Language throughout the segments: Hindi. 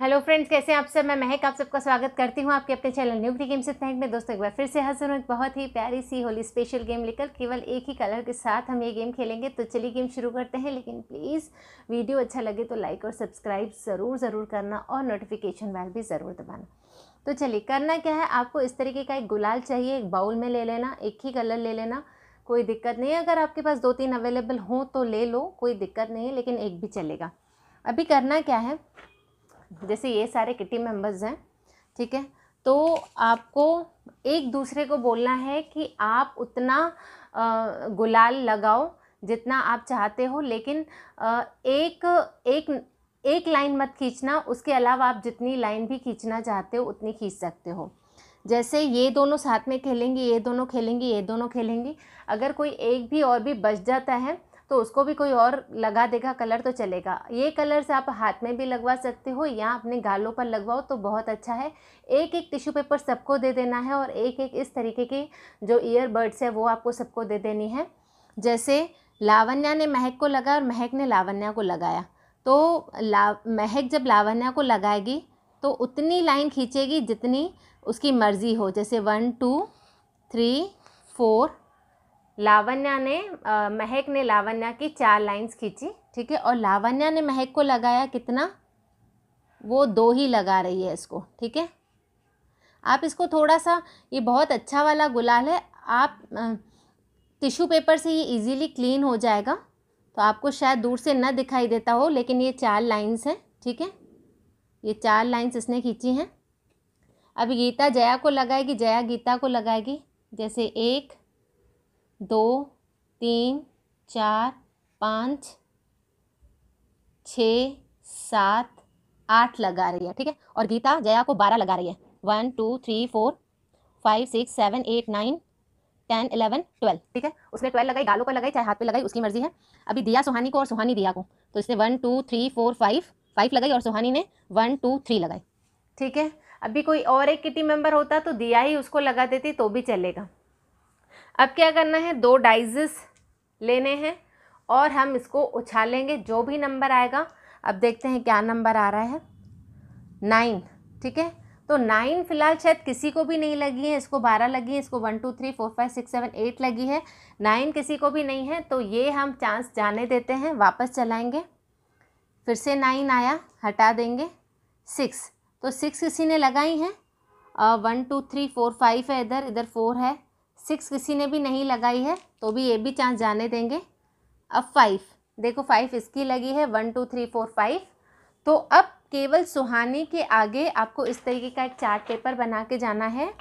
हेलो फ्रेंड्स कैसे हैं आप सब मैं महक आप सबका स्वागत करती हूं आपके अपने चैनल न्यू गेम से थैंक में दोस्तों एक बार फिर से हाजिर हूं एक बहुत ही प्यारी सी होली स्पेशल गेम लेकर केवल एक ही कलर के साथ हम ये गेम खेलेंगे तो चलिए गेम शुरू करते हैं लेकिन प्लीज़ वीडियो अच्छा लगे तो लाइक और सब्सक्राइब ज़रूर ज़रूर करना और नोटिफिकेशन बैल भी ज़रूर दबाना तो चलिए करना क्या है आपको इस तरीके का एक गुलाल चाहिए एक बाउल में ले लेना एक ही कलर ले लेना कोई दिक्कत नहीं है अगर आपके पास दो तीन अवेलेबल हों तो ले लो कोई दिक्कत नहीं है लेकिन एक भी चलेगा अभी करना क्या है जैसे ये सारे किटी मेंबर्स हैं ठीक है तो आपको एक दूसरे को बोलना है कि आप उतना गुलाल लगाओ जितना आप चाहते हो लेकिन एक एक एक लाइन मत खींचना उसके अलावा आप जितनी लाइन भी खींचना चाहते हो उतनी खींच सकते हो जैसे ये दोनों साथ में खेलेंगी ये दोनों खेलेंगी ये दोनों खेलेंगी अगर कोई एक भी और भी बच जाता है तो उसको भी कोई और लगा देगा कलर तो चलेगा ये कलर्स आप हाथ में भी लगवा सकते हो या अपने गालों पर लगवाओ तो बहुत अच्छा है एक एक टिश्यू पेपर सबको दे देना है और एक एक इस तरीके के जो ईयरबड्स है वो आपको सबको दे देनी है जैसे लावण्या ने महक को लगाया और महक ने लावण्या को लगाया तो ला महक जब लावण्या को लगाएगी तो उतनी लाइन खींचेगी जितनी उसकी मर्ज़ी हो जैसे one two three four Lavanya ने आ, महक ने लावण्या की चार लाइंस खींची ठीक है और लावण्या ने महक को लगाया कितना वो दो ही लगा रही है इसको ठीक है आप इसको थोड़ा सा ये बहुत अच्छा वाला गुलाल है आप टिश्यू पेपर से ये इजीली क्लीन हो जाएगा तो आपको शायद दूर से ना दिखाई देता हो लेकिन ये चार लाइंस हैं ठीक है ये चार लाइंस इसने खींची हैं अब गीता जया को लगाएगी जया गीता को लगाएगी जैसे एक दो तीन चार पाँच छ सात आठ लगा रही है ठीक है और गीता जया को बारह लगा रही है one two three four five six seven eight nine ten eleven twelve ठीक है उसने ट्वेल्व लगाई गालों पर लगाई चाहे हाथ पे लगाई उसकी मर्जी है अभी दिया सुहानी को और सुहानी दिया को तो इसने one two three four five five लगाई और सुहानी ने वन टू थ्री लगाई ठीक है अभी कोई और एक की टीम मेंबर होता तो दिया ही उसको लगा देती तो भी चलेगा अब क्या करना है दो डाइजेस लेने हैं और हम इसको उछालेंगे जो भी नंबर आएगा अब देखते हैं क्या नंबर आ रहा है नाइन ठीक है तो नाइन फिलहाल शायद किसी को भी नहीं लगी है इसको बारह लगी है इसको one two three four five six seven eight लगी है नाइन किसी को भी नहीं है तो ये हम चांस जाने देते हैं वापस चलाएंगे फिर से नाइन आया हटा देंगे सिक्स तो सिक्स किसी ने लगाई हैं one two three four five है इधर इधर फोर है सिक्स किसी ने भी नहीं लगाई है तो भी ये भी चांस जाने देंगे अब फाइव देखो फाइव इसकी लगी है one two three four five तो अब केवल सुहानी के आगे आपको इस तरीके का एक चार्ट पेपर बना के जाना है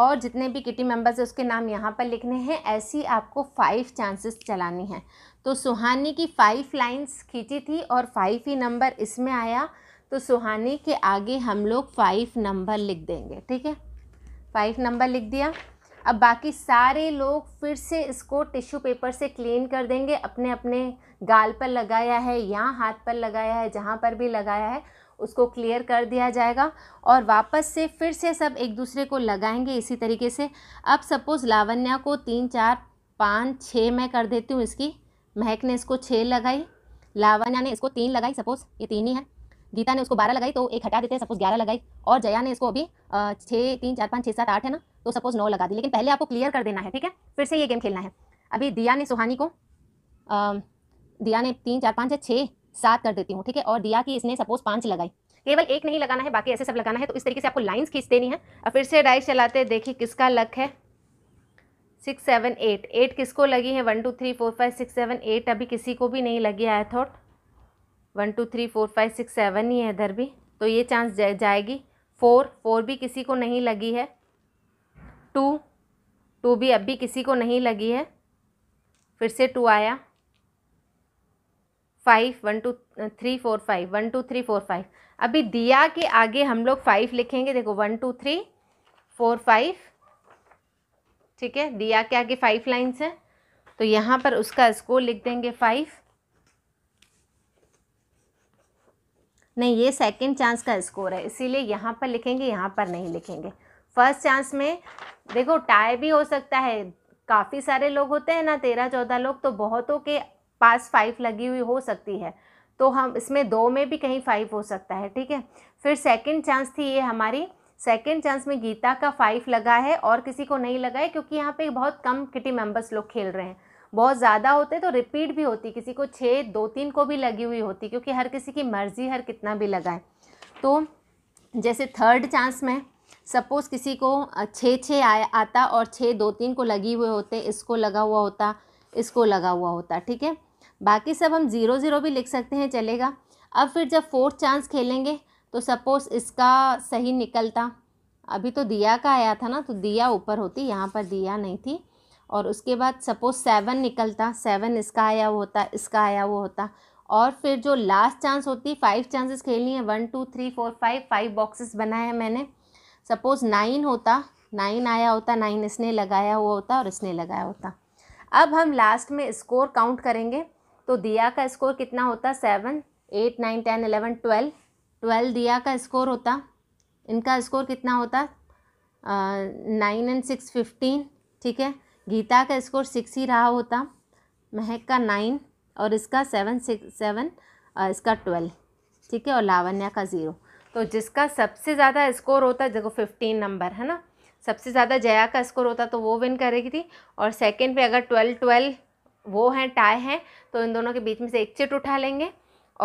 और जितने भी किटी मेंबर्स हैं उसके नाम यहाँ पर लिखने हैं ऐसी आपको फाइव चांसेस चलानी है तो सुहानी की फाइव लाइंस खींची थी और फाइव ही नंबर इसमें आया तो सुहानी के आगे हम लोग फाइव नंबर लिख देंगे ठीक है फाइव नंबर लिख दिया अब बाकी सारे लोग फिर से इसको टिश्यू पेपर से क्लीन कर देंगे अपने अपने गाल पर लगाया है यहाँ हाथ पर लगाया है जहाँ पर भी लगाया है उसको क्लियर कर दिया जाएगा और वापस से फिर से सब एक दूसरे को लगाएंगे इसी तरीके से अब सपोज़ लावण्या को तीन चार पाँच छः मैं कर देती हूँ इसकी महक ने इसको छः लगाई लावण्या ने इसको तीन लगाई सपोज़ ये तीन ही है गीता ने उसको बारह लगाई तो एक हटा देते हैं सपोज़ ग्यारह लगाई और जया ने इसको अभी छः तीन चार पाँच छः सात आठ है ना तो सपोज नौ लगा दी लेकिन पहले आपको क्लियर कर देना है ठीक है फिर से ये गेम खेलना है अभी दिया ने सुहानी को आ, दिया ने तीन चार पाँच छः सात कर देती हूँ ठीक है और दिया की इसने सपोज पाँच लगाई केवल एक नहीं लगाना है बाकी ऐसे सब लगाना है तो इस तरीके से आपको लाइन्स खींच देनी है और फिर से डाइस चलाते देखिए किसका लक है सिक्स सेवन एट एट किसको लगी है one two three four five six seven eight अभी किसी को भी नहीं लगी I thought one two three four five six seven ही है इधर भी तो ये चांस जा, जाएगी फोर फोर भी किसी को नहीं लगी है टू टू भी अभी किसी को नहीं लगी है फिर से टू आया five one two three four five one two three four five अभी दिया के आगे हम लोग फाइव लिखेंगे देखो one two three four five ठीक है दिया के आगे फाइव लाइन्स हैं तो यहाँ पर उसका स्कोर लिख देंगे फाइव नहीं ये सेकंड चांस का स्कोर है इसीलिए यहाँ पर लिखेंगे यहाँ पर नहीं लिखेंगे फर्स्ट चांस में देखो टाई भी हो सकता है काफ़ी सारे लोग होते हैं ना तेरह चौदह लोग तो बहुतों के पास फाइव लगी हुई हो सकती है तो हम इसमें दो में भी कहीं फाइव हो सकता है ठीक है फिर सेकंड चांस थी ये हमारी सेकंड चांस में गीता का फाइव लगा है और किसी को नहीं लगा है क्योंकि यहाँ पे बहुत कम किटी मेंबर्स लोग खेल रहे हैं बहुत ज़्यादा होते तो रिपीट भी होती किसी को छः दो तीन को भी लगी हुई होती क्योंकि हर किसी की मर्ज़ी हर कितना भी लगाए तो जैसे थर्ड चांस में सपोज़ किसी को छः छः आया आता और छः दो तीन को लगी हुए होते इसको लगा हुआ होता इसको लगा हुआ होता ठीक है बाकी सब हम ज़ीरो ज़ीरो भी लिख सकते हैं चलेगा अब फिर जब फोर्थ चांस खेलेंगे तो सपोज़ इसका सही निकलता अभी तो दिया का आया था ना तो दिया ऊपर होती यहाँ पर दिया नहीं थी और उसके बाद सपोज़ सेवन निकलता सेवन इसका आया हुआ होता इसका आया हुआ होता और फिर जो लास्ट चांस होती फाइव चांसेस खेलनी है one two three four five five boxes बनाए हैं मैंने सपोज़ नाइन होता नाइन आया होता नाइन इसने लगाया हुआ होता और इसने लगाया होता अब हम लास्ट में स्कोर काउंट करेंगे तो दिया का स्कोर कितना होता seven eight nine ten eleven twelve twelve दिया का स्कोर होता इनका स्कोर कितना होता नाइन एंड सिक्स फिफ्टीन ठीक है गीता का स्कोर सिक्स ही रहा होता महक का नाइन और इसका सेवन सिक्स सेवन इसका ट्वेल्व ठीक है और लावण्या का ज़ीरो तो जिसका सबसे ज़्यादा स्कोर होता है देखो फिफ्टीन नंबर है ना सबसे ज़्यादा जया का स्कोर होता तो वो विन करेगी थी और सेकंड पे अगर ट्वेल्व ट्वेल्व वो हैं टाई हैं तो इन दोनों के बीच में से एक चिट उठा लेंगे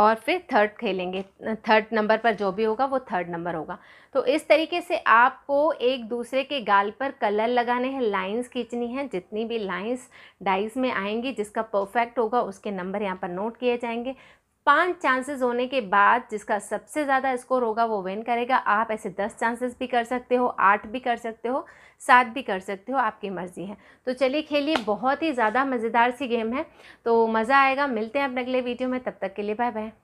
और फिर थर्ड खेलेंगे थर्ड नंबर पर जो भी होगा वो थर्ड नंबर होगा तो इस तरीके से आपको एक दूसरे के गाल पर कलर लगाने हैं लाइंस खींचनी है जितनी भी लाइंस डाइस में आएंगी जिसका परफेक्ट होगा उसके नंबर यहाँ पर नोट किए जाएंगे पांच चांसेस होने के बाद जिसका सबसे ज़्यादा स्कोर होगा वो विन करेगा आप ऐसे दस चांसेस भी कर सकते हो आठ भी कर सकते हो सात भी कर सकते हो आपकी मर्ज़ी है तो चलिए खेलिए बहुत ही ज़्यादा मज़ेदार सी गेम है तो मज़ा आएगा मिलते हैं अपने अगले वीडियो में तब तक के लिए बाय बाय